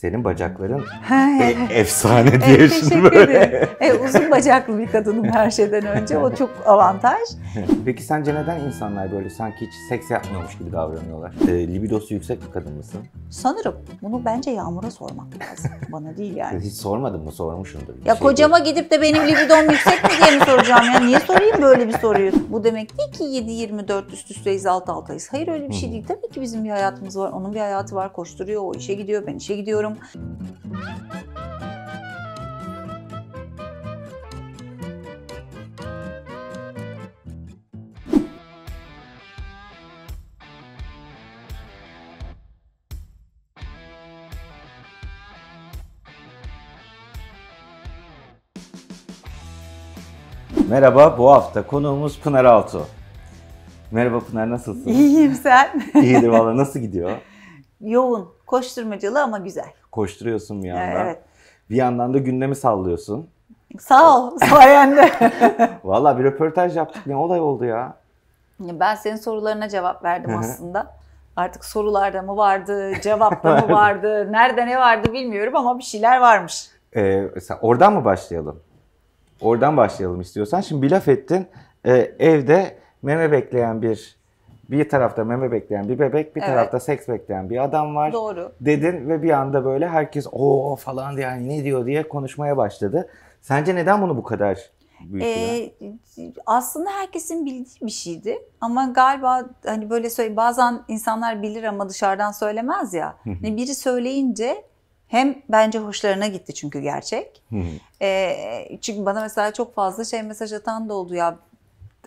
Senin bacakların e, efsane diye evet, şimdi böyle. Ederim. E, uzun bacaklı bir kadınım her şeyden önce. O çok avantaj. Peki sence neden insanlar böyle sanki hiç seks yapmıyormuş gibi davranıyorlar? E, libidosu yüksek bir kadın mısın? Sanırım. Bunu bence Yağmur'a sormak lazım. Bana değil yani. Hiç sormadın mı? sormuşsundur? Ya şey kocama değil. gidip de benim libidom yüksek mi diye mi soracağım ya? Niye sorayım böyle bir soruyu? Bu demek değil ki 7-24 üst üsteyiz alt altayız. Hayır öyle bir şey değil. Tabii ki bizim bir hayatımız var. Onun bir hayatı var. Koşturuyor. O işe gidiyor. Ben işe gidiyorum istiyorum. Merhaba, bu hafta konuğumuz Pınar Altu. Merhaba Pınar, nasılsın? İyiyim sen. İyidir valla, nasıl gidiyor? Yoğun. Koşturmacalı ama güzel. Koşturuyorsun bir yandan. Evet. Bir yandan da gündemi sallıyorsun. Sağ ol sayende. Valla bir röportaj yaptık ne olay oldu ya. Ben senin sorularına cevap verdim aslında. Artık sorularda mı vardı, cevapta mı vardı, nerede ne vardı bilmiyorum ama bir şeyler varmış. Ee, oradan mı başlayalım? Oradan başlayalım istiyorsan. Şimdi bir laf ettin. Ee, evde meme bekleyen bir bir tarafta meme bekleyen bir bebek, bir evet. tarafta seks bekleyen bir adam var. Doğru. Dedin ve bir anda böyle herkes o falan diye yani ne diyor diye konuşmaya başladı. Sence neden bunu bu kadar ee, aslında herkesin bildiği bir şeydi ama galiba hani böyle söyle bazen insanlar bilir ama dışarıdan söylemez ya. hani biri söyleyince hem bence hoşlarına gitti çünkü gerçek. e, çünkü bana mesela çok fazla şey mesaj atan da oldu ya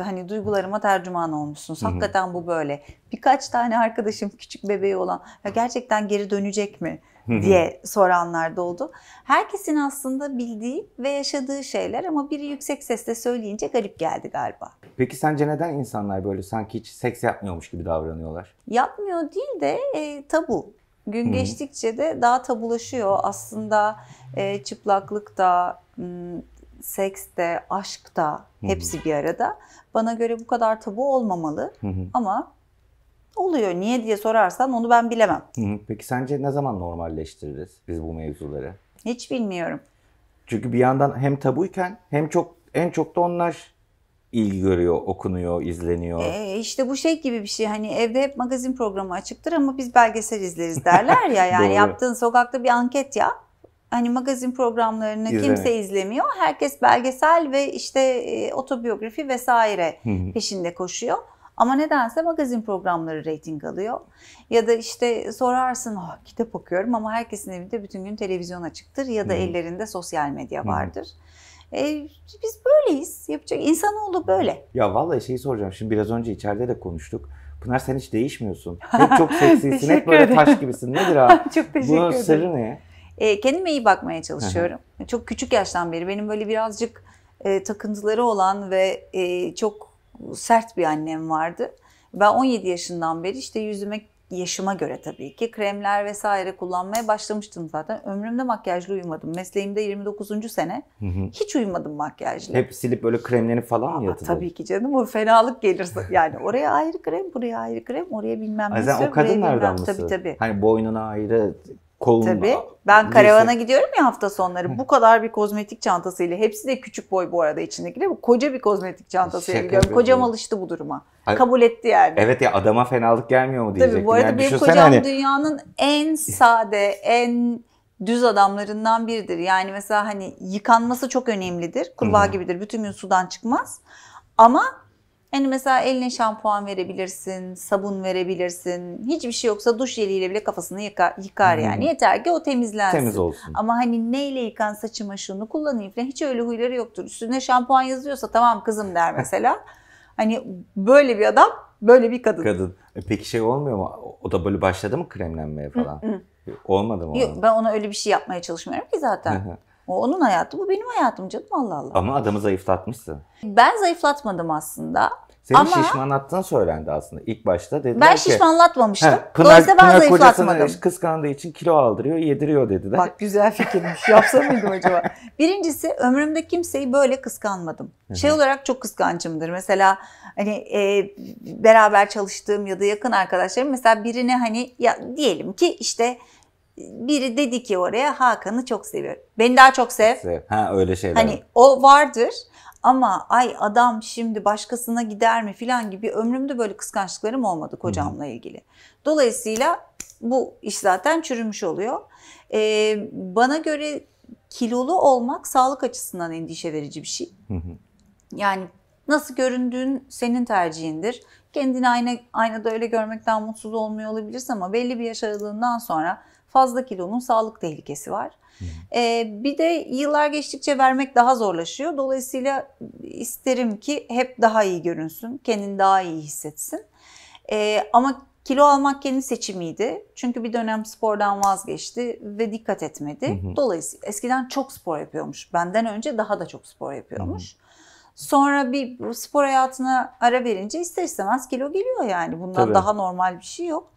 hani duygularıma tercüman olmuşsun. Hakikaten bu böyle. Birkaç tane arkadaşım küçük bebeği olan ya gerçekten geri dönecek mi diye soranlar da oldu. Herkesin aslında bildiği ve yaşadığı şeyler ama biri yüksek sesle söyleyince garip geldi galiba. Peki sence neden insanlar böyle sanki hiç seks yapmıyormuş gibi davranıyorlar? Yapmıyor değil de e, tabu. Gün Hı-hı. geçtikçe de daha tabulaşıyor. Aslında e, çıplaklık da, seks de, aşk da hepsi bir arada. Bana göre bu kadar tabu olmamalı ama oluyor. Niye diye sorarsan onu ben bilemem. Peki sence ne zaman normalleştiririz biz bu mevzuları? Hiç bilmiyorum. Çünkü bir yandan hem tabuyken hem çok en çok da onlar ilgi görüyor, okunuyor, izleniyor. E, işte bu şey gibi bir şey. Hani evde hep magazin programı açıktır ama biz belgesel izleriz derler ya. Yani yaptığın sokakta bir anket ya hani magazin programlarını İzlemek. kimse izlemiyor. Herkes belgesel ve işte e, otobiyografi vesaire peşinde koşuyor. Ama nedense magazin programları reyting alıyor. Ya da işte sorarsın oh, kitap okuyorum ama herkesin evinde bütün gün televizyon açıktır ya da Hı-hı. ellerinde sosyal medya vardır. E, biz böyleyiz. Yapacak insanoğlu böyle. Ya vallahi şeyi soracağım. Şimdi biraz önce içeride de konuştuk. Pınar sen hiç değişmiyorsun. Hep çok seksisin, hep böyle taş gibisin. Nedir abi? çok teşekkür Bunun ederim. Bunun sırrı ne? E, kendime iyi bakmaya çalışıyorum. Hı hı. Çok küçük yaştan beri benim böyle birazcık e, takıntıları olan ve e, çok sert bir annem vardı. Ben 17 yaşından beri işte yüzüme yaşıma göre tabii ki kremler vesaire kullanmaya başlamıştım zaten. Ömrümde makyajlı uyumadım. Mesleğimde 29. sene hiç uyumadım makyajla. Hep silip böyle kremlerini falan mı yatırdın? Tabii ki canım o fenalık gelir. Yani oraya ayrı krem, buraya ayrı krem, oraya bilmem ne. Yani sen o kadın nereden mısın? Tabii tabii. Hani boynuna ayrı, kolunla. Tabii. Ben karavana Neyse. gidiyorum ya hafta sonları. Bu kadar bir kozmetik çantasıyla. Hepsi de küçük boy bu arada içindekiler. Koca bir kozmetik çantasıyla Şaka gidiyorum. Kocam bu. alıştı bu duruma. Ay, Kabul etti yani. Evet ya adama fenalık gelmiyor mu diyecektim. Tabii bu arada yani benim kocam hani... dünyanın en sade, en düz adamlarından biridir. Yani mesela hani yıkanması çok önemlidir. Kurbağa gibidir. Bütün gün sudan çıkmaz. Ama yani mesela eline şampuan verebilirsin, sabun verebilirsin. Hiçbir şey yoksa duş jeliyle bile kafasını yıka yıkar hmm. yani. Yeter ki o temizlensin. Temiz olsun. Ama hani neyle yıkan saçıma şunu kullanayım falan hiç öyle huyları yoktur. Üstüne şampuan yazıyorsa tamam kızım der mesela. hani böyle bir adam, böyle bir kadın. Kadın. E peki şey olmuyor mu? O da böyle başladı mı kremlenmeye falan? Olmadı mı? Yok ben ona öyle bir şey yapmaya çalışmıyorum ki zaten. O onun hayatı, bu benim hayatım canım Allah Allah. Ama adamı zayıflatmışsın. Ben zayıflatmadım aslında. Senin Ama... şişmanlattığın söylendi aslında. İlk başta dediler ben ki... Ben şişmanlatmamıştım. He, Pınar, Dolayısıyla ben Pınar zayıflatmadım. kıskandığı için kilo aldırıyor, yediriyor dediler. Bak güzel fikirmiş. Yapsa mıydım acaba? Birincisi ömrümde kimseyi böyle kıskanmadım. Şey olarak çok kıskancımdır. Mesela hani e, beraber çalıştığım ya da yakın arkadaşlarım mesela birine hani ya, diyelim ki işte biri dedi ki oraya Hakan'ı çok seviyor. Beni daha çok sev. Ha öyle şeyler. Hani o vardır ama ay adam şimdi başkasına gider mi filan gibi ömrümde böyle kıskançlıklarım olmadı kocamla ilgili. Dolayısıyla bu iş zaten çürümüş oluyor. Ee, bana göre kilolu olmak sağlık açısından endişe verici bir şey. Yani nasıl göründüğün senin tercihindir. Kendini ayna, aynada öyle görmekten mutsuz olmuyor olabilirsin ama belli bir yaş aralığından sonra fazla kilonun sağlık tehlikesi var. Ee, bir de yıllar geçtikçe vermek daha zorlaşıyor. Dolayısıyla isterim ki hep daha iyi görünsün, kendini daha iyi hissetsin. Ee, ama kilo almak kendi seçimiydi. Çünkü bir dönem spordan vazgeçti ve dikkat etmedi. Dolayısıyla eskiden çok spor yapıyormuş. Benden önce daha da çok spor yapıyormuş. Sonra bir spor hayatına ara verince ister istemez kilo geliyor yani. Bundan Tabii. daha normal bir şey yok.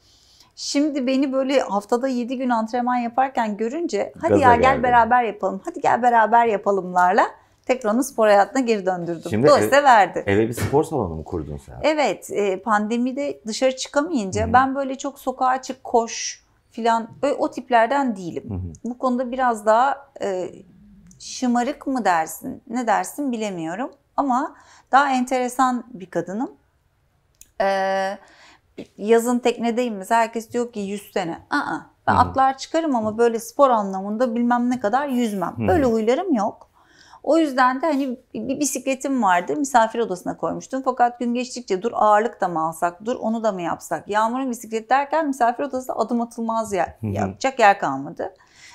Şimdi beni böyle haftada 7 gün antrenman yaparken görünce hadi Gaza ya gel geldi. beraber yapalım, hadi gel beraber yapalımlarla tekrar onu spor hayatına geri döndürdüm. Şimdi Dolayısıyla ev, verdi. Eve bir spor salonu mu kurdun sen? Evet e, pandemide dışarı çıkamayınca Hı-hı. ben böyle çok sokağa çık koş filan o tiplerden değilim. Hı-hı. Bu konuda biraz daha e, şımarık mı dersin ne dersin bilemiyorum ama daha enteresan bir kadınım. Evet yazın teknedeyim mesela herkes diyor ki 100 sene. Aa, ben Hı-hı. atlar çıkarım ama böyle spor anlamında bilmem ne kadar yüzmem. Böyle huylarım yok. O yüzden de hani bir bisikletim vardı misafir odasına koymuştum. Fakat gün geçtikçe dur ağırlık da mı alsak, dur onu da mı yapsak? Yağmurun bisiklet derken misafir odasında adım atılmaz yer, Hı-hı. yapacak yer kalmadı.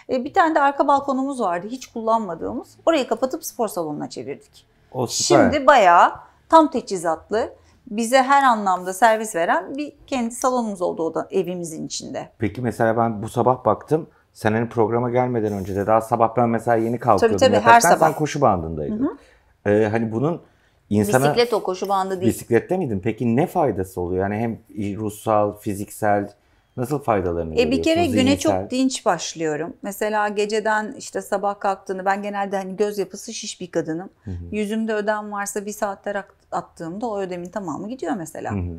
E, bir tane de arka balkonumuz vardı hiç kullanmadığımız. Orayı kapatıp spor salonuna çevirdik. O süper. Şimdi bayağı tam teçhizatlı bize her anlamda servis veren bir kendi salonumuz oldu o da evimizin içinde. Peki mesela ben bu sabah baktım. senin hani programa gelmeden önce de daha sabah ben mesela yeni kalkıyordum. Tabii tabii her sabah. Sen koşu bandındaydın. Ee, hani bunun insana... Bisiklet o koşu bandı değil. Bisiklette miydin? Peki ne faydası oluyor? Yani hem ruhsal, fiziksel, Nasıl faydalarını e, görüyorsunuz? Bir kere zihinsel? güne çok dinç başlıyorum. Mesela geceden işte sabah kalktığını ben genelde hani göz yapısı şiş bir kadınım. Hı hı. Yüzümde ödem varsa bir saatler attığımda o ödemin tamamı gidiyor mesela. Hı hı.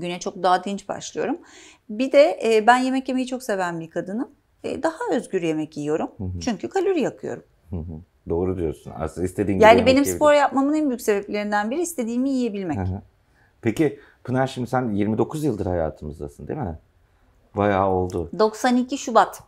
Güne çok daha dinç başlıyorum. Bir de e, ben yemek yemeyi çok seven bir kadınım. E, daha özgür yemek yiyorum. Hı hı. Çünkü kalori yakıyorum. Hı hı. Doğru diyorsun. Aslında istediğin gibi Yani benim spor yapmamın en büyük sebeplerinden biri istediğimi yiyebilmek. Hı hı. Peki Pınar şimdi sen 29 yıldır hayatımızdasın değil mi? Bayağı oldu. 92 Şubat.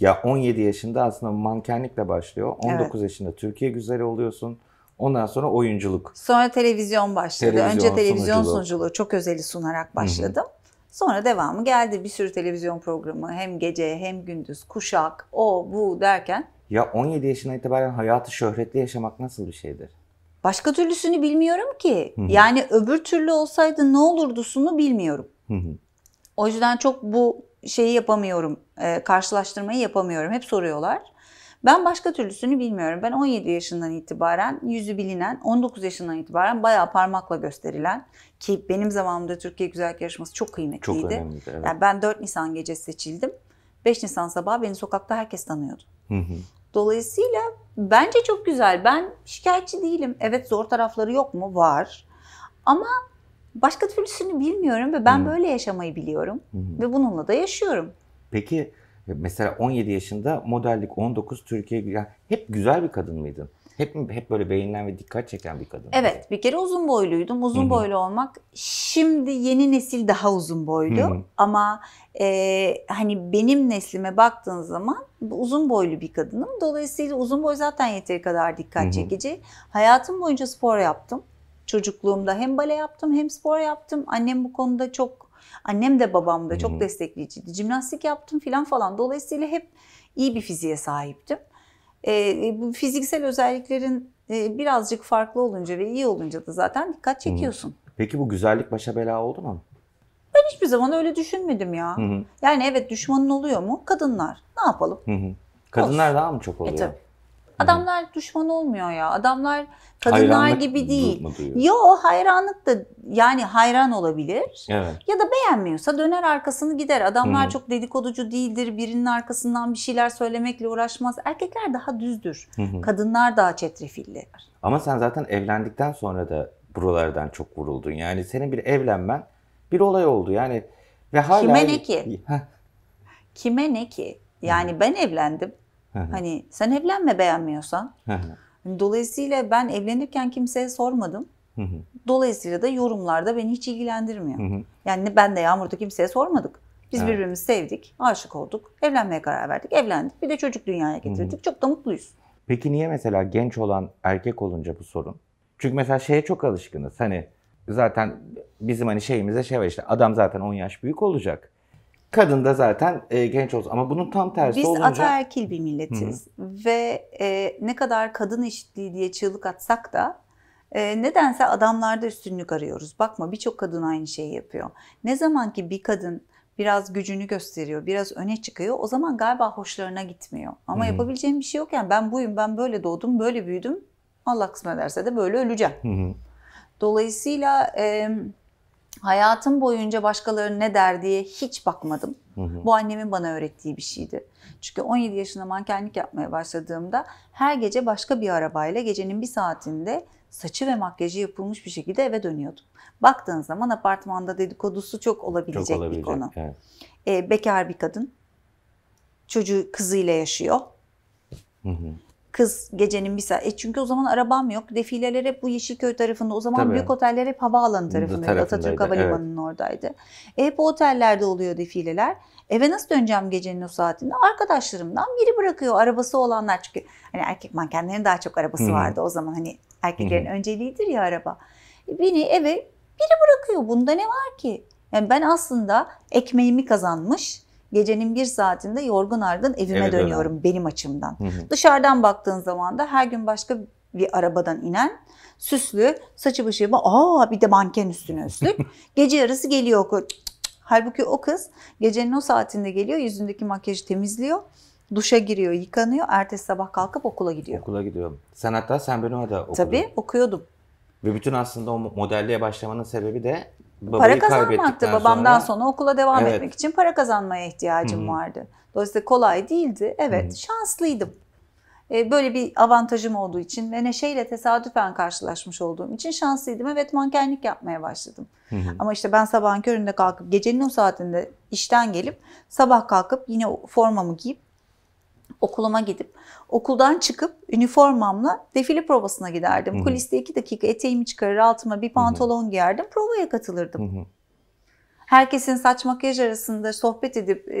ya 17 yaşında aslında mankenlikle başlıyor. 19 evet. yaşında Türkiye güzeli oluyorsun. Ondan sonra oyunculuk. Sonra televizyon başladı. Televizyon Önce televizyon sunuculuğu. sunuculuğu çok özeli sunarak başladım. Sonra devamı geldi. Bir sürü televizyon programı hem gece hem gündüz kuşak o bu derken. Ya 17 yaşına itibaren hayatı şöhretli yaşamak nasıl bir şeydir? Başka türlüsünü bilmiyorum ki. Yani öbür türlü olsaydı ne olurdusunu bilmiyorum. Hı hı. O yüzden çok bu şeyi yapamıyorum, e, karşılaştırmayı yapamıyorum. Hep soruyorlar. Ben başka türlüsünü bilmiyorum. Ben 17 yaşından itibaren yüzü bilinen, 19 yaşından itibaren bayağı parmakla gösterilen ki benim zamanımda Türkiye Güzellik Yarışması çok kıymetliydi. Çok önemliydi, evet. yani ben 4 Nisan gecesi seçildim. 5 Nisan sabahı beni sokakta herkes tanıyordu. Dolayısıyla bence çok güzel. Ben şikayetçi değilim. Evet zor tarafları yok mu? Var. Ama Başka türlüsünü bilmiyorum ve ben Hı. böyle yaşamayı biliyorum Hı. ve bununla da yaşıyorum. Peki e, mesela 17 yaşında modellik 19 Türkiye yani hep güzel bir kadın mıydın? Hep hep böyle beğenilen ve dikkat çeken bir kadın. Evet, bir kere uzun boyluydum. Uzun Hı-hı. boylu olmak şimdi yeni nesil daha uzun boylu Hı-hı. ama e, hani benim neslime baktığın zaman uzun boylu bir kadınım. Dolayısıyla uzun boy zaten yeteri kadar dikkat Hı-hı. çekici. Hayatım boyunca spor yaptım çocukluğumda hem bale yaptım hem spor yaptım. Annem bu konuda çok annem de babam da çok hmm. destekleyiciydi. Jimnastik yaptım filan falan. Dolayısıyla hep iyi bir fiziğe sahiptim. Ee, e, bu fiziksel özelliklerin e, birazcık farklı olunca ve iyi olunca da zaten dikkat çekiyorsun. Hmm. Peki bu güzellik başa bela oldu mu? Ben hiçbir zaman öyle düşünmedim ya. Hı hı. Yani evet düşmanın oluyor mu? Kadınlar. Ne yapalım? Hı hı. Kadınlar Olsun. daha mı çok e, oluyor? E, tabii. Adamlar Hı. düşman olmuyor ya. Adamlar kadınlar hayranlık gibi değil. Yo hayranlık da yani hayran olabilir. Evet. Ya da beğenmiyorsa döner arkasını gider. Adamlar Hı. çok dedikoducu değildir. Birinin arkasından bir şeyler söylemekle uğraşmaz. Erkekler daha düzdür. Hı. Kadınlar daha çetrefilli. Ama sen zaten evlendikten sonra da buralardan çok vuruldun. Yani senin bir evlenmen bir olay oldu. Yani ve hala Kime ne ki? Kime ne ki? Yani ben evlendim. Hani sen evlenme beğenmiyorsan. Hani dolayısıyla ben evlenirken kimseye sormadım. Dolayısıyla da yorumlarda beni hiç ilgilendirmiyor. Yani ben de Yağmur'da kimseye sormadık. Biz birbirimizi sevdik, aşık olduk, evlenmeye karar verdik, evlendik. Bir de çocuk dünyaya getirdik. Çok da mutluyuz. Peki niye mesela genç olan erkek olunca bu sorun? Çünkü mesela şeye çok alışkınız. Hani zaten bizim hani şeyimize şey var işte adam zaten 10 yaş büyük olacak. Kadın da zaten e, genç olsun ama bunun tam tersi Biz olunca... Biz ataerkil bir milletiz Hı-hı. ve e, ne kadar kadın eşitliği diye çığlık atsak da e, nedense adamlarda üstünlük arıyoruz. Bakma birçok kadın aynı şeyi yapıyor. Ne zaman ki bir kadın biraz gücünü gösteriyor, biraz öne çıkıyor o zaman galiba hoşlarına gitmiyor. Ama Hı-hı. yapabileceğim bir şey yok yani ben buyum, ben böyle doğdum, böyle büyüdüm. Allah kısmet ederse de böyle öleceğim. Hı-hı. Dolayısıyla... E, Hayatım boyunca başkalarının ne der diye hiç bakmadım. Hı hı. Bu annemin bana öğrettiği bir şeydi. Çünkü 17 yaşında mankenlik yapmaya başladığımda her gece başka bir arabayla gecenin bir saatinde saçı ve makyajı yapılmış bir şekilde eve dönüyordum. Baktığın zaman apartmanda dedikodusu çok olabilecek, çok olabilecek bir konu. Evet. Ee, bekar bir kadın. Çocuğu kızıyla yaşıyor. Hı hı kız gecenin bir saat. E çünkü o zaman arabam yok. Defilelere hep bu Yeşilköy tarafında. O zaman Tabii. büyük oteller hep havaalanı tarafındaydı. Atatürk Havalimanı'nın evet. oradaydı. E hep o otellerde oluyor defileler. Eve nasıl döneceğim gecenin o saatinde? Arkadaşlarımdan biri bırakıyor. Arabası olanlar çünkü hani erkek mankenlerin daha çok arabası hı vardı o zaman. Hani erkeklerin hı önceliğidir ya araba. E, beni eve biri bırakıyor. Bunda ne var ki? Yani ben aslında ekmeğimi kazanmış, gecenin bir saatinde yorgun argın evime evet, dönüyorum evet. benim açımdan. Hı hı. Dışarıdan baktığın zaman da her gün başka bir arabadan inen süslü saçı başı aa bir de manken üstüne üstlük gece yarısı geliyor Halbuki o kız gecenin o saatinde geliyor, yüzündeki makyajı temizliyor. Duşa giriyor, yıkanıyor. Ertesi sabah kalkıp okula gidiyor. Okula gidiyor. Sen hatta sen beni orada okudun. Tabii okuyordum. Ve bütün aslında o modelliğe başlamanın sebebi de Babayı para kazanmaktı. Babamdan sonra, sonra okula devam evet. etmek için para kazanmaya ihtiyacım Hı-hı. vardı. Dolayısıyla kolay değildi. Evet, Hı-hı. şanslıydım. Ee, böyle bir avantajım olduğu için ve Neşe'yle tesadüfen karşılaşmış olduğum için şanslıydım. Evet, mankenlik yapmaya başladım. Hı-hı. Ama işte ben sabahın köründe kalkıp gecenin o saatinde işten gelip sabah kalkıp yine formamı giyip okuluma gidip okuldan çıkıp üniformamla defile provasına giderdim. Hı-hı. Kuliste iki dakika eteğimi çıkarır altıma bir pantolon Hı-hı. giyerdim provaya katılırdım. Hı-hı. Herkesin saç makyaj arasında sohbet edip e,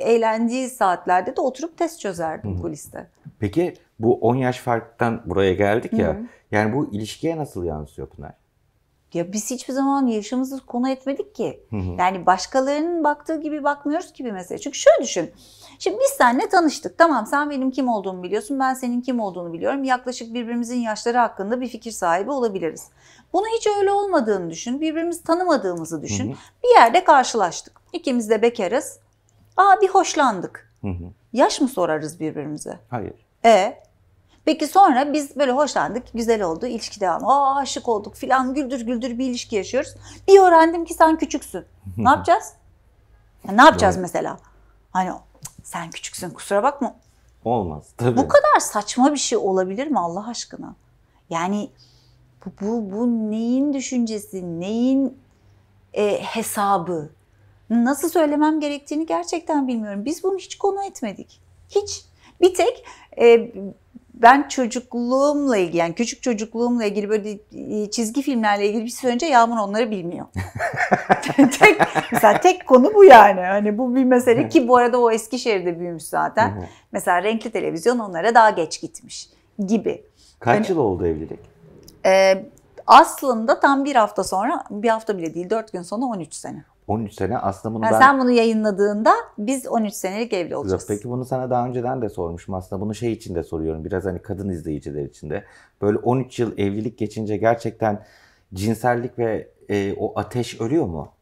eğlendiği saatlerde de oturup test çözerdim Hı-hı. kuliste. Peki bu 10 yaş farktan buraya geldik ya. Hı-hı. Yani bu ilişkiye nasıl yansıyor Pınar? Ya biz hiçbir zaman yaşımızı konu etmedik ki. Hı hı. Yani başkalarının baktığı gibi bakmıyoruz gibi mesela. Çünkü şöyle düşün. Şimdi biz seninle tanıştık. Tamam sen benim kim olduğumu biliyorsun. Ben senin kim olduğunu biliyorum. Yaklaşık birbirimizin yaşları hakkında bir fikir sahibi olabiliriz. Bunu hiç öyle olmadığını düşün. Birbirimizi tanımadığımızı düşün. Hı hı. Bir yerde karşılaştık. İkimiz de bekarız. Aa bir hoşlandık. Hı hı. Yaş mı sorarız birbirimize? Hayır. E Peki sonra biz böyle hoşlandık, güzel oldu, ilişki devamı Aa aşık olduk filan güldür güldür bir ilişki yaşıyoruz. Bir öğrendim ki sen küçüksün. Ne yapacağız? ne yapacağız mesela? Hani sen küçüksün kusura bakma. Olmaz tabii. Bu kadar saçma bir şey olabilir mi Allah aşkına? Yani bu, bu, bu neyin düşüncesi, neyin e, hesabı? Nasıl söylemem gerektiğini gerçekten bilmiyorum. Biz bunu hiç konu etmedik. Hiç. Bir tek e, ben çocukluğumla ilgili yani küçük çocukluğumla ilgili böyle çizgi filmlerle ilgili bir süre önce Yağmur onları bilmiyor. tek, mesela tek konu bu yani. Hani bu bir mesele ki bu arada o Eskişehir'de büyümüş zaten. mesela renkli televizyon onlara daha geç gitmiş gibi. Kaç yani, yıl oldu evlilik? E, aslında tam bir hafta sonra, bir hafta bile değil, dört gün sonra 13 sene. 13 sene aslında bunu yani ben... Sen bunu yayınladığında biz 13 senelik evli olacağız. Peki bunu sana daha önceden de sormuşum aslında. Bunu şey için de soruyorum. Biraz hani kadın izleyiciler için de. Böyle 13 yıl evlilik geçince gerçekten cinsellik ve e, o ateş ölüyor mu?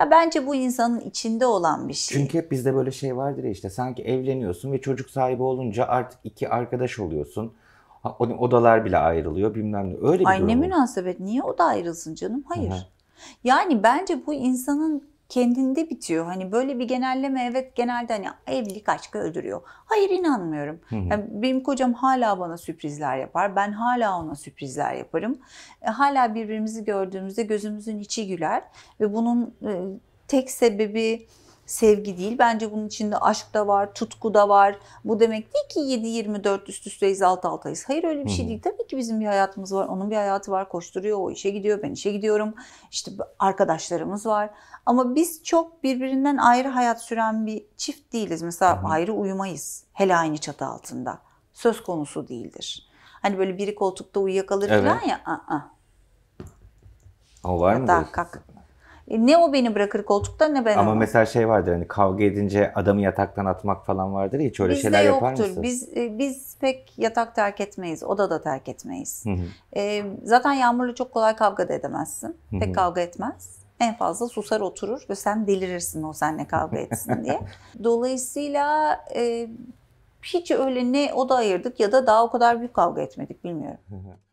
Ya bence bu insanın içinde olan bir şey. Çünkü hep bizde böyle şey vardır ya işte sanki evleniyorsun ve çocuk sahibi olunca artık iki arkadaş oluyorsun. Odalar bile ayrılıyor bilmem ne. Öyle bir Ay durum. ne münasebet niye da ayrılsın canım? Hayır. Hı-hı. Yani bence bu insanın kendinde bitiyor. Hani böyle bir genelleme evet genelde hani evlilik aşkı öldürüyor. Hayır inanmıyorum. Hı hı. Yani benim kocam hala bana sürprizler yapar. Ben hala ona sürprizler yaparım. E, hala birbirimizi gördüğümüzde gözümüzün içi güler ve bunun e, tek sebebi sevgi değil. Bence bunun içinde aşk da var, tutku da var. Bu demek değil ki 7-24 üst üsteyiz, 6 altayız. Hayır öyle bir şey değil. Tabii ki bizim bir hayatımız var, onun bir hayatı var. Koşturuyor, o işe gidiyor, ben işe gidiyorum. İşte arkadaşlarımız var. Ama biz çok birbirinden ayrı hayat süren bir çift değiliz. Mesela ayrı uyumayız. Hele aynı çatı altında. Söz konusu değildir. Hani böyle biri koltukta uyuyakalır evet. falan ya. Aa, aa. O var mı? Daha kalk. E, ne o beni bırakır koltukta ne ben Ama onu. mesela şey vardır hani kavga edince adamı yataktan atmak falan vardır ya hiç öyle Bizde şeyler yoktur. yapar mısın? Biz e, biz pek yatak terk etmeyiz. Oda da terk etmeyiz. Hı hı. E, zaten Yağmur'la çok kolay kavga da edemezsin. Pek hı hı. kavga etmez. En fazla susar oturur ve sen delirirsin o seninle kavga etsin diye. Dolayısıyla e, hiç öyle ne oda ayırdık ya da daha o kadar büyük kavga etmedik bilmiyorum. Hı hı.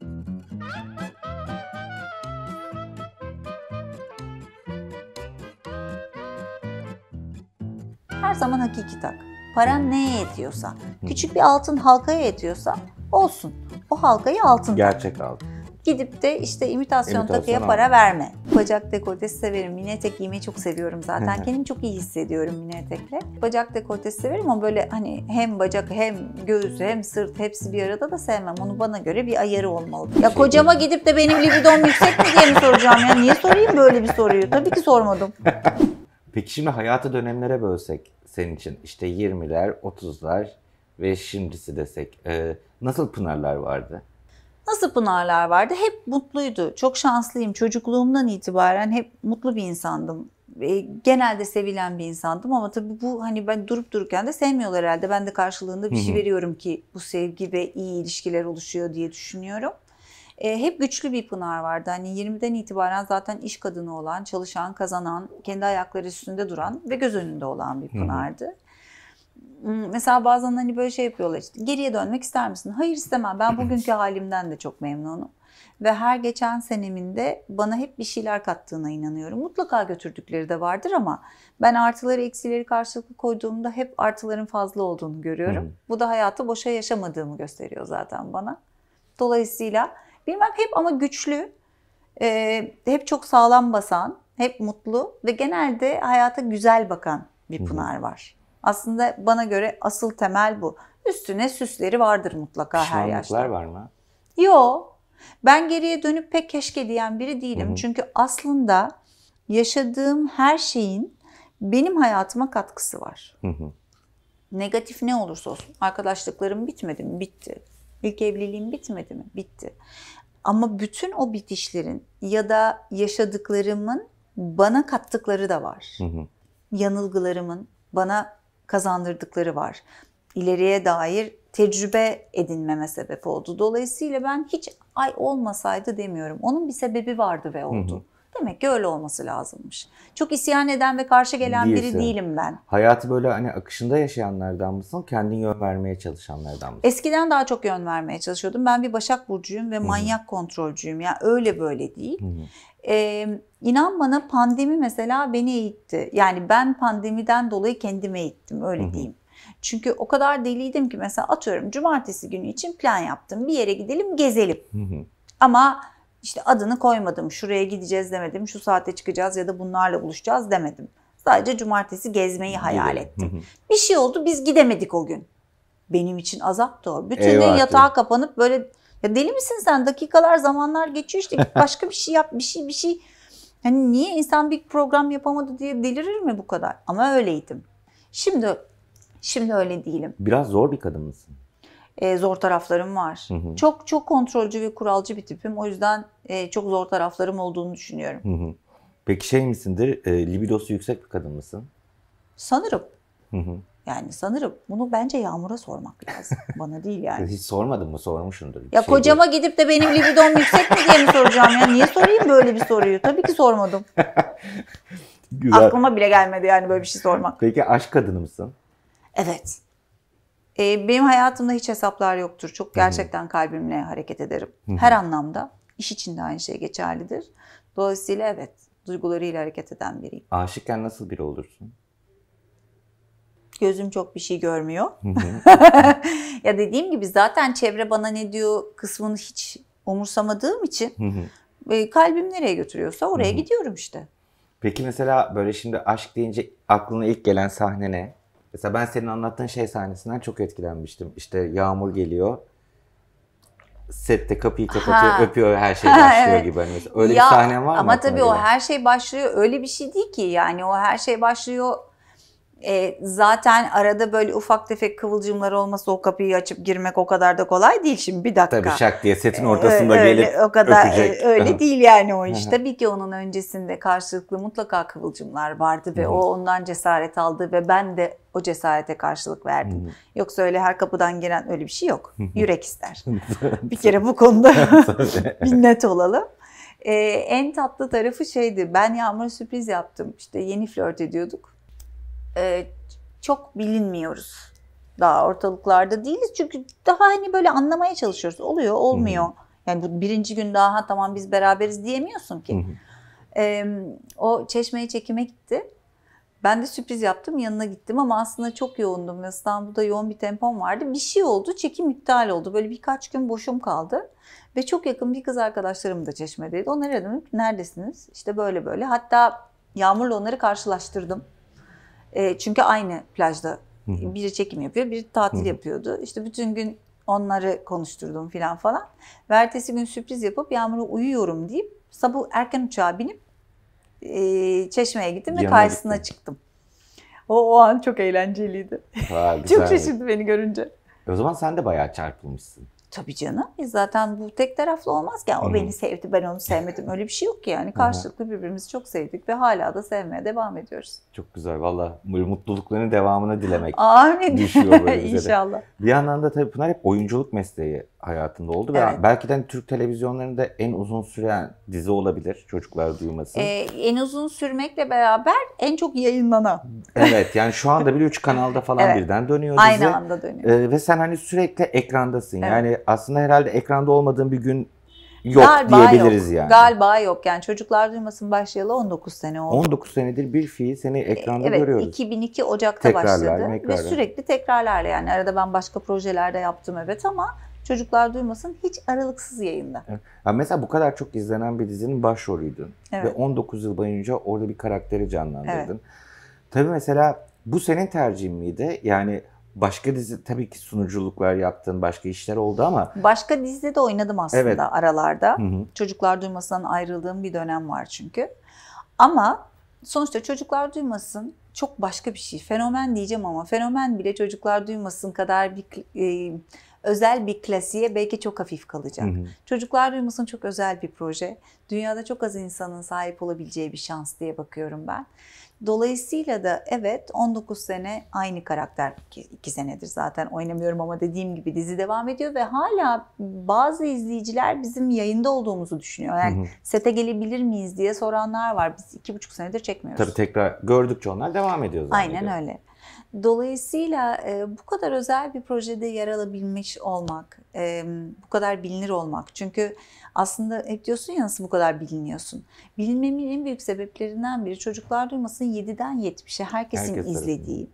her zaman hakiki tak. Paran neye yetiyorsa, küçük bir altın halkaya yetiyorsa olsun. O halkayı altın tak. Gerçek altın. Gidip de işte imitasyon, imitasyon takıya al. para verme. Bacak dekoltesi severim. Mini etek giymeyi çok seviyorum zaten. Kendimi çok iyi hissediyorum mini etekle. Bacak dekoltesi severim ama böyle hani hem bacak hem göğüs hem sırt hepsi bir arada da sevmem. Onu bana göre bir ayarı olmalı. Ya şey kocama değil. gidip de benim libidom yüksek mi diye mi soracağım ya? Niye sorayım böyle bir soruyu? Tabii ki sormadım. Peki şimdi hayatı dönemlere bölsek senin için işte 20'ler, 30'lar ve şimdisi desek e, nasıl pınarlar vardı? Nasıl pınarlar vardı? Hep mutluydu. Çok şanslıyım. Çocukluğumdan itibaren hep mutlu bir insandım. E, genelde sevilen bir insandım ama tabii bu hani ben durup dururken de sevmiyorlar herhalde. Ben de karşılığında bir şey veriyorum ki bu sevgi ve iyi ilişkiler oluşuyor diye düşünüyorum. E, hep güçlü bir Pınar vardı. Hani 20'den itibaren zaten iş kadını olan, çalışan, kazanan, kendi ayakları üstünde duran ve göz önünde olan bir Pınar'dı. Hı hmm, Mesela bazen hani böyle şey yapıyorlar işte geriye dönmek ister misin? Hayır istemem ben bugünkü halimden de çok memnunum. Ve her geçen seneminde bana hep bir şeyler kattığına inanıyorum. Mutlaka götürdükleri de vardır ama ben artıları eksileri karşılıklı koyduğumda hep artıların fazla olduğunu görüyorum. Hmm. Bu da hayatı boşa yaşamadığımı gösteriyor zaten bana. Dolayısıyla Bilmem hep ama güçlü, e, hep çok sağlam basan, hep mutlu ve genelde hayata güzel bakan bir Pınar var. Aslında bana göre asıl temel bu. Üstüne süsleri vardır mutlaka her yaşta. var mı? Yok. Ben geriye dönüp pek keşke diyen biri değilim. Hı hı. Çünkü aslında yaşadığım her şeyin benim hayatıma katkısı var. Hı hı. Negatif ne olursa olsun. Arkadaşlıklarım bitmedi mi? Bitti. İlk evliliğim bitmedi mi? Bitti. Ama bütün o bitişlerin ya da yaşadıklarımın bana kattıkları da var. Hı Yanılgılarımın bana kazandırdıkları var. İleriye dair tecrübe edinmeme sebep oldu. Dolayısıyla ben hiç ay olmasaydı demiyorum. Onun bir sebebi vardı ve oldu. Demek ki öyle olması lazımmış. Çok isyan eden ve karşı gelen Değilsin. biri değilim ben. Hayatı böyle hani akışında yaşayanlardan mısın? Kendin yön vermeye çalışanlardan mısın? Eskiden daha çok yön vermeye çalışıyordum. Ben bir Başak Burcu'yum ve manyak kontrolcüyüm. Yani öyle böyle değil. Hı ee, inan bana pandemi mesela beni eğitti. Yani ben pandemiden dolayı kendimi eğittim öyle diyeyim. Çünkü o kadar deliydim ki mesela atıyorum cumartesi günü için plan yaptım. Bir yere gidelim gezelim. Ama işte adını koymadım, şuraya gideceğiz demedim, şu saate çıkacağız ya da bunlarla buluşacağız demedim. Sadece cumartesi gezmeyi hayal ettim. bir şey oldu biz gidemedik o gün. Benim için azaptı o. Bütün Eyvah gün yatağa diyor. kapanıp böyle ya deli misin sen? Dakikalar, zamanlar geçiyor işte. Başka bir şey yap, bir şey, bir şey. Hani niye insan bir program yapamadı diye delirir mi bu kadar? Ama öyleydim. Şimdi şimdi öyle değilim. Biraz zor bir kadın mısın? e, zor taraflarım var. Hı hı. Çok çok kontrolcü ve kuralcı bir tipim. O yüzden e, çok zor taraflarım olduğunu düşünüyorum. Hı hı. Peki şey misindir? E, libidosu yüksek bir kadın mısın? Sanırım. Hı hı. Yani sanırım bunu bence Yağmur'a sormak lazım. Bana değil yani. Hiç sormadın mı? Sormuşsundur. Ya şey kocama gidip de benim libidom yüksek mi diye mi soracağım ya? Niye sorayım böyle bir soruyu? Tabii ki sormadım. Güzel. Aklıma bile gelmedi yani böyle bir şey sormak. Peki aşk kadını mısın? Evet. E, benim hayatımda hiç hesaplar yoktur. Çok gerçekten kalbimle hareket ederim. Her anlamda. İş için de aynı şey geçerlidir. Dolayısıyla evet, duygularıyla hareket eden biriyim. Aşıkken nasıl biri olursun? Gözüm çok bir şey görmüyor. ya dediğim gibi zaten çevre bana ne diyor kısmını hiç umursamadığım için e, kalbim nereye götürüyorsa oraya gidiyorum işte. Peki mesela böyle şimdi aşk deyince aklına ilk gelen sahne ne? Mesela ben senin anlattığın şey sahnesinden çok etkilenmiştim. İşte yağmur geliyor. Sette kapıyı kapatıyor, ha. öpüyor, her şey başlıyor evet. gibi. Hani öyle ya, bir sahne var mı? Ama tabii o her şey başlıyor. Öyle bir şey değil ki. Yani o her şey başlıyor e, zaten arada böyle ufak tefek kıvılcımlar olması o kapıyı açıp girmek o kadar da kolay değil şimdi bir dakika. Tabii şak diye setin e, ortasında öyle, gelip o kadar e, öpecek. öyle değil yani o iş. Tabii ki onun öncesinde karşılıklı mutlaka kıvılcımlar vardı ve o ondan cesaret aldı ve ben de o cesarete karşılık verdim. Yoksa öyle her kapıdan gelen öyle bir şey yok. Yürek ister. bir kere bu konuda minnet olalım. Ee, en tatlı tarafı şeydi. Ben Yağmur'a sürpriz yaptım. İşte yeni flört ediyorduk e, çok bilinmiyoruz. Daha ortalıklarda değiliz çünkü daha hani böyle anlamaya çalışıyoruz. Oluyor, olmuyor. Hı Yani bu birinci gün daha tamam biz beraberiz diyemiyorsun ki. Hı E, o çeşmeye çekime gitti. Ben de sürpriz yaptım yanına gittim ama aslında çok yoğundum. İstanbul'da yoğun bir tempom vardı. Bir şey oldu çekim iptal oldu. Böyle birkaç gün boşum kaldı. Ve çok yakın bir kız arkadaşlarım da çeşmedeydi. Onları dedim Neredesiniz? İşte böyle böyle. Hatta Yağmur'la onları karşılaştırdım. E, çünkü aynı plajda biri çekim yapıyor, biri tatil yapıyordu. İşte bütün gün onları konuşturdum filan falan. Ve ertesi gün sürpriz yapıp Yağmur'a uyuyorum deyip sabah erken uçağa binip e, Çeşme'ye gittim Yanına ve karşısına gittim. çıktım. O, o an çok eğlenceliydi. çok şaşırdı beni görünce. E, o zaman sen de bayağı çarpılmışsın. Tabii canım. biz e, Zaten bu tek taraflı olmaz ki. Yani o beni sevdi, ben onu sevmedim. Öyle bir şey yok ki yani. Karşılıklı birbirimizi çok sevdik ve hala da sevmeye devam ediyoruz. Çok güzel. Valla mutlulukların devamını dilemek Amin. düşüyor böyle İnşallah. Bir yandan da tabii Pınar hep oyunculuk mesleği hayatında oldu. Evet. Ve belki de hani Türk televizyonlarında en uzun süren dizi olabilir çocuklar duymasın. Ee, en uzun sürmekle beraber en çok yayınlanan. Evet yani şu anda bile 3 kanalda falan evet. birden dönüyor dizi. Aynı anda dönüyor. Ee, ve sen hani sürekli ekrandasın. Evet. Yani aslında herhalde ekranda olmadığın bir gün yok galiba diyebiliriz yok. yani. Galiba yok. Yani çocuklar duymasın başlayalı 19 sene oldu. 19 senedir bir fiil seni ekranda evet, görüyoruz. Evet 2002 Ocak'ta tekrarlar, başladı tekrarlar. ve sürekli tekrarlarla yani arada ben başka projelerde yaptım evet ama çocuklar duymasın hiç aralıksız yayında. Evet. mesela bu kadar çok izlenen bir dizinin başrolüydün evet. ve 19 yıl boyunca orada bir karakteri canlandırdın. Evet. Tabii mesela bu senin tercihin miydi? Yani başka dizi tabii ki sunuculuklar yaptığın başka işler oldu ama başka dizide de oynadım aslında evet. aralarda. Hı hı. Çocuklar Duymasından ayrıldığım bir dönem var çünkü. Ama sonuçta Çocuklar Duymasın çok başka bir şey. Fenomen diyeceğim ama fenomen bile Çocuklar Duymasın kadar bir e, özel bir klasiğe belki çok hafif kalacak. Hı hı. Çocuklar Duymasın çok özel bir proje. Dünyada çok az insanın sahip olabileceği bir şans diye bakıyorum ben. Dolayısıyla da evet 19 sene aynı karakter. 2 senedir zaten oynamıyorum ama dediğim gibi dizi devam ediyor ve hala bazı izleyiciler bizim yayında olduğumuzu düşünüyor. Yani hı hı. sete gelebilir miyiz diye soranlar var. Biz 2,5 senedir çekmiyoruz. Tabii tekrar gördükçe onlar devam ediyor zaten. Aynen öyle. Dolayısıyla e, bu kadar özel bir projede yer alabilmiş olmak, e, bu kadar bilinir olmak. Çünkü aslında hep diyorsun ya nasıl bu kadar biliniyorsun. Bilinmemin en büyük sebeplerinden biri çocuklar duymasın 7'den 70'e herkesin Herkes izlediği.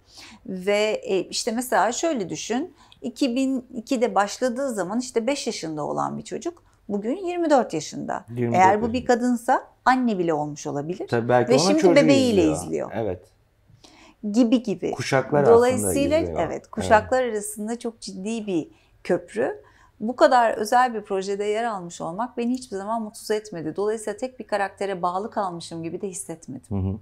Ve e, işte mesela şöyle düşün 2002'de başladığı zaman işte 5 yaşında olan bir çocuk bugün 24 yaşında. 24 Eğer bu bir kadınsa anne bile olmuş olabilir. Tabii belki Ve şimdi bebeğiyle izliyor. izliyor. Evet gibi gibi. Kuşaklar Dolayısıyla evet kuşaklar evet. arasında çok ciddi bir köprü. Bu kadar özel bir projede yer almış olmak beni hiçbir zaman mutsuz etmedi. Dolayısıyla tek bir karaktere bağlı kalmışım gibi de hissetmedim. Hı hı.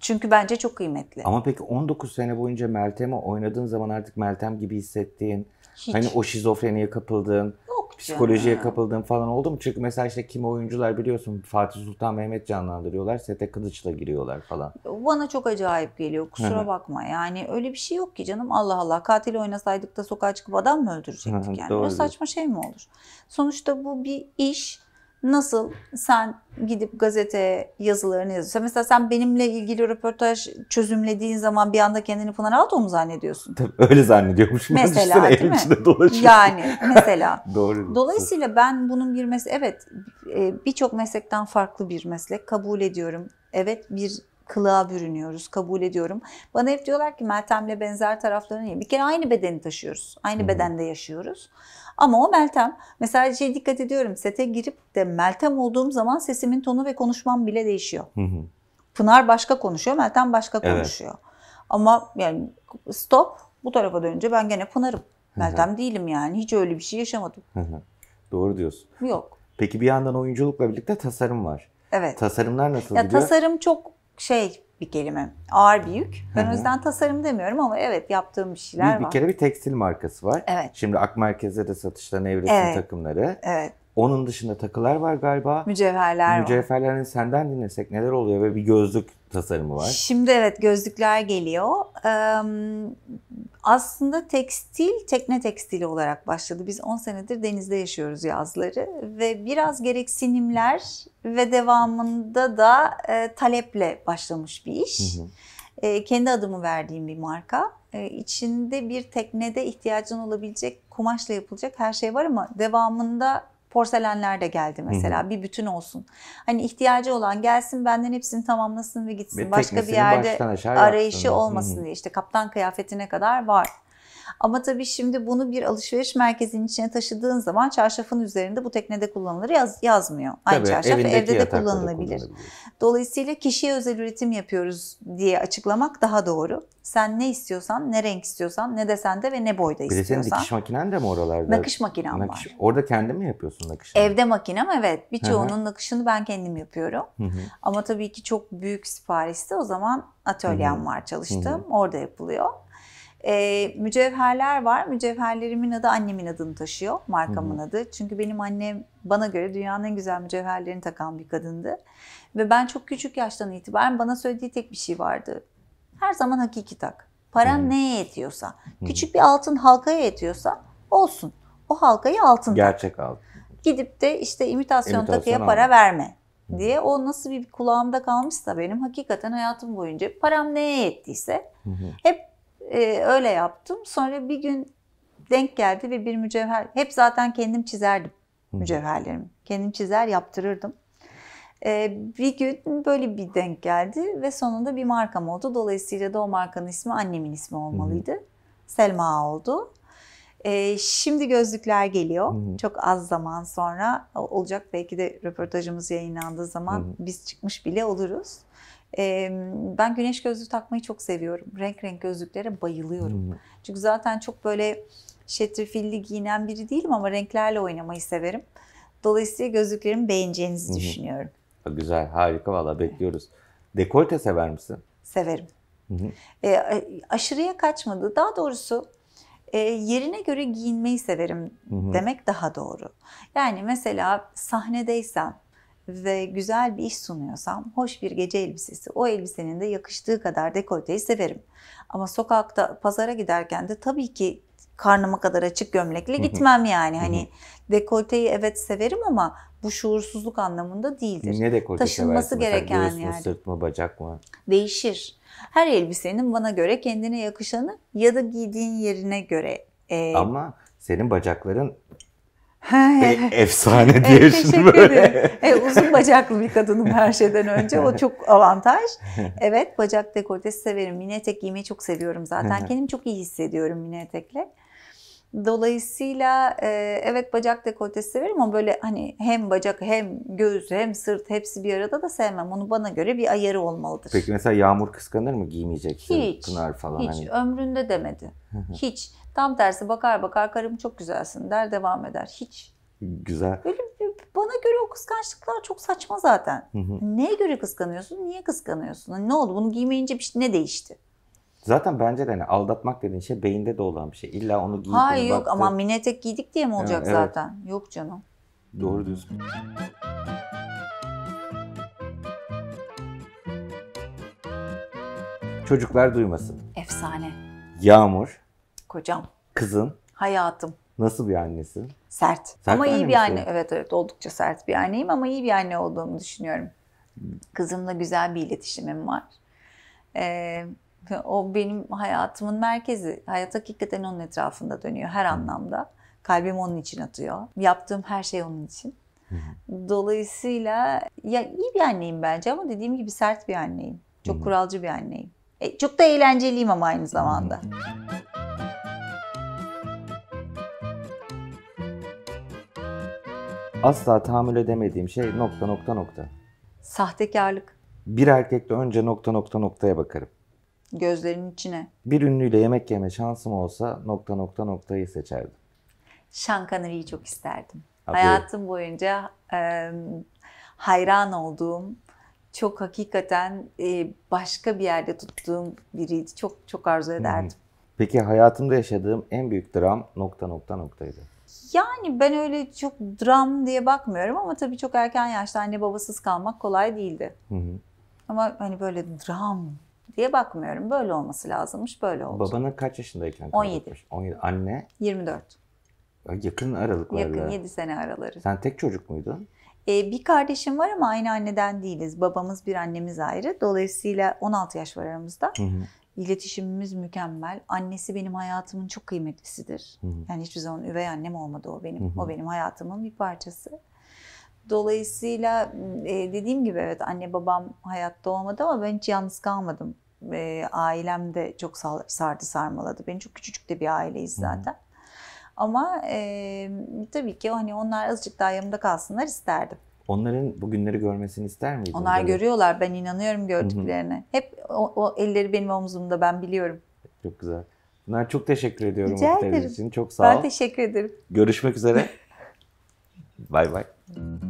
Çünkü bence çok kıymetli. Ama peki 19 sene boyunca Meltem'i oynadığın zaman artık Meltem gibi hissettiğin, Hiç. hani o şizofreniye kapıldığın, psikolojiye ya. kapıldığım falan oldu mu? Çünkü mesela işte kimi oyuncular biliyorsun Fatih Sultan Mehmet canlandırıyorlar. Sete kılıçla giriyorlar falan. Bana çok acayip geliyor. Kusura bakma. Yani öyle bir şey yok ki canım. Allah Allah. Katil oynasaydık da sokağa çıkıp adam mı öldürecektik yani? Doğru. Öyle saçma şey mi olur? Sonuçta bu bir iş Nasıl sen gidip gazeteye yazılarını yazıyorsun? Mesela sen benimle ilgili röportaj çözümlediğin zaman bir anda kendini Pınar Alto mu zannediyorsun? Tabii öyle zannediyormuşum. Mesela değil mi? Yani mesela. Doğru. Dolayısıyla ben bunun bir meslek, evet e, birçok meslekten farklı bir meslek kabul ediyorum. Evet bir kılığa bürünüyoruz. Kabul ediyorum. Bana hep diyorlar ki Meltem'le benzer taraflarını niye? Bir kere aynı bedeni taşıyoruz. Aynı bedende yaşıyoruz. Ama o Meltem, mesela şey dikkat ediyorum. Sete girip de Meltem olduğum zaman sesimin tonu ve konuşmam bile değişiyor. Pınar başka konuşuyor, Meltem başka konuşuyor. Evet. Ama yani stop bu tarafa dönünce ben gene Pınar'ım. Meltem değilim yani. Hiç öyle bir şey yaşamadım. Doğru diyorsun. Yok. Peki bir yandan oyunculukla birlikte tasarım var. Evet. Tasarımlar nasıl ya gidiyor? Tasarım çok şey bir kelime. Ağır bir yük. Ben Hı-hı. o yüzden tasarım demiyorum ama evet yaptığım bir şeyler bir, var. Bir kere bir tekstil markası var. Evet. Şimdi Ak Akmerkez'de de satışta Nevresim evet. takımları. Evet. Onun dışında takılar var galiba. Mücevherler Mücevherlerin var. senden dinlesek neler oluyor ve bir gözlük tasarımı var. Şimdi evet gözlükler geliyor. Ee, aslında tekstil tekne tekstili olarak başladı. Biz 10 senedir denizde yaşıyoruz yazları ve biraz gereksinimler ve devamında da e, taleple başlamış bir iş. Hı hı. E, kendi adımı verdiğim bir marka. E, içinde bir teknede ihtiyacın olabilecek kumaşla yapılacak her şey var ama devamında Porselenler de geldi mesela. Hı-hı. Bir bütün olsun. Hani ihtiyacı olan gelsin benden hepsini tamamlasın ve gitsin. Ve Başka bir yerde arayışı yapsın. olmasın Hı-hı. diye. işte kaptan kıyafetine kadar var. Ama tabii şimdi bunu bir alışveriş merkezinin içine taşıdığın zaman çarşafın üzerinde bu teknede kullanılır yaz, yazmıyor. Aynı tabii, çarşaf evde de kullanılabilir. kullanılabilir. Dolayısıyla kişiye özel üretim yapıyoruz diye açıklamak daha doğru. Sen ne istiyorsan, ne renk istiyorsan, ne desende ve ne boyda istiyorsan. Bir de senin dikiş makinen de mi oralarda? Nakış makinem nakış, var. Orada kendin mi yapıyorsun nakışını? Evde makinem evet. Birçoğunun nakışını ben kendim yapıyorum. Ama tabii ki çok büyük siparişte o zaman atölyem Hı-hı. var çalıştığım. Hı-hı. Orada yapılıyor. E, mücevherler var. Mücevherlerimin adı annemin adını taşıyor. Markamın Hı-hı. adı. Çünkü benim annem bana göre dünyanın en güzel mücevherlerini takan bir kadındı. Ve ben çok küçük yaştan itibaren bana söylediği tek bir şey vardı. Her zaman hakiki tak. Paran Hı-hı. neye yetiyorsa. Hı-hı. Küçük bir altın halkaya yetiyorsa olsun. O halkayı altın Gerçek tak. altın. Gidip de işte imitasyon, imitasyon takıya para verme diye o nasıl bir kulağımda kalmışsa benim hakikaten hayatım boyunca param neye yettiyse Hı-hı. hep ee, öyle yaptım. Sonra bir gün denk geldi ve bir mücevher. Hep zaten kendim çizerdim mücevherlerimi. Kendim çizer yaptırırdım. Ee, bir gün böyle bir denk geldi ve sonunda bir markam oldu. Dolayısıyla da o markanın ismi annemin ismi olmalıydı. Hı. Selma oldu. Ee, şimdi gözlükler geliyor. Hı. Çok az zaman sonra olacak. Belki de röportajımız yayınlandığı zaman Hı. biz çıkmış bile oluruz ben güneş gözlüğü takmayı çok seviyorum. Renk renk gözlüklere bayılıyorum. Hmm. Çünkü zaten çok böyle şetrefilli giyinen biri değilim ama renklerle oynamayı severim. Dolayısıyla gözlüklerimi beğeneceğinizi Hı-hı. düşünüyorum. Güzel, harika valla bekliyoruz. Dekolte sever misin? Severim. E, aşırıya kaçmadı. Daha doğrusu e, yerine göre giyinmeyi severim hı hı. demek daha doğru. Yani mesela sahnedeysem ve güzel bir iş sunuyorsam hoş bir gece elbisesi, o elbisenin de yakıştığı kadar dekolteyi severim. Ama sokakta pazara giderken de tabii ki karnıma kadar açık gömlekle gitmem yani. Hani dekolteyi evet severim ama bu şuursuzluk anlamında değildir. Ne dekolte Taşınması gereken yani. sırt mı, bacak mı? Değişir. Her elbisenin bana göre kendine yakışanı ya da giydiğin yerine göre. E... Ama senin bacakların Ha, evet. Efsane e, diye evet, teşekkür böyle. Ederim. Evet, uzun bacaklı bir kadınım her şeyden önce. O çok avantaj. Evet bacak dekoltesi severim. Mini etek giymeyi çok seviyorum zaten. Kendimi çok iyi hissediyorum mini etekle. Dolayısıyla e, evet bacak dekoltesi severim ama böyle hani hem bacak hem göğüs hem sırt hepsi bir arada da sevmem. Onu bana göre bir ayarı olmalıdır. Peki mesela yağmur kıskanır mı giymeyecek Hiç. Pınar falan. Hiç. Hani... Ömründe demedi. hiç. Tam tersi bakar bakar karım çok güzelsin der devam eder. Hiç. Güzel. Böyle e, bana göre o kıskançlıklar çok saçma zaten. Neye göre kıskanıyorsun? Niye kıskanıyorsun? Hani ne oldu? Bunu giymeyince bir şey ne değişti? Zaten bence de hani aldatmak dediğin şey beyinde de olan bir şey. İlla onu giyip Hayır hani yok ama mini etek giydik diye mi olacak evet. zaten? Yok canım. Doğru diyorsun. Çocuklar duymasın. Efsane. Yağmur. Kocam. Kızın. Hayatım. Nasıl bir annesin? Sert. sert ama iyi bir anne. Evet evet oldukça sert bir anneyim ama iyi bir anne olduğumu düşünüyorum. Kızımla güzel bir iletişimim var. Ee, o benim hayatımın merkezi. Hayat hakikaten onun etrafında dönüyor her anlamda. Kalbim onun için atıyor. Yaptığım her şey onun için. Dolayısıyla ya iyi bir anneyim bence ama dediğim gibi sert bir anneyim. Çok kuralcı bir anneyim. E, çok da eğlenceliyim ama aynı zamanda. Asla tahammül edemediğim şey nokta nokta nokta. Sahtekarlık. Bir erkekte önce nokta nokta noktaya bakarım. Gözlerin içine. Bir ünlüyle yemek yeme şansım olsa nokta nokta noktayı seçerdim. Şankaneri'yi çok isterdim. Abi. Hayatım boyunca e, hayran olduğum, çok hakikaten e, başka bir yerde tuttuğum biriydi. Çok çok arzu ederdim. Peki hayatımda yaşadığım en büyük dram nokta nokta noktaydı. Yani ben öyle çok dram diye bakmıyorum ama tabii çok erken yaşta anne babasız kalmak kolay değildi. Hı hı. Ama hani böyle dram diye bakmıyorum. Böyle olması lazımmış, böyle oldu. Babana kaç yaşındayken? 17. 17. Anne? 24. Yakın aralıklarla. Yakın 7 sene araları. Sen tek çocuk muydun? Ee, bir kardeşim var ama aynı anneden değiliz. Babamız bir annemiz ayrı. Dolayısıyla 16 yaş var aramızda. Hı hı. İletişimimiz mükemmel. Annesi benim hayatımın çok kıymetlisidir. Hı hı. Yani hiçbir zaman üvey annem olmadı o benim. Hı hı. O benim hayatımın bir parçası. Dolayısıyla e, dediğim gibi evet anne babam hayatta olmadı ama ben hiç yalnız kalmadım. E, ailem de çok sardı sarmaladı. Beni çok küçücük de bir aileyiz zaten. Hı. Ama e, tabii ki hani onlar azıcık daha yanımda kalsınlar isterdim. Onların bu günleri görmesini ister miydin? Onlar Böyle... görüyorlar. Ben inanıyorum gördüklerine. Hı-hı. Hep o, o elleri benim omzumda. Ben biliyorum. Çok güzel. Bunlar çok teşekkür ediyorum Rica ederim. için. Çok sağ ben ol. Ben teşekkür ederim. Görüşmek üzere. bay bay.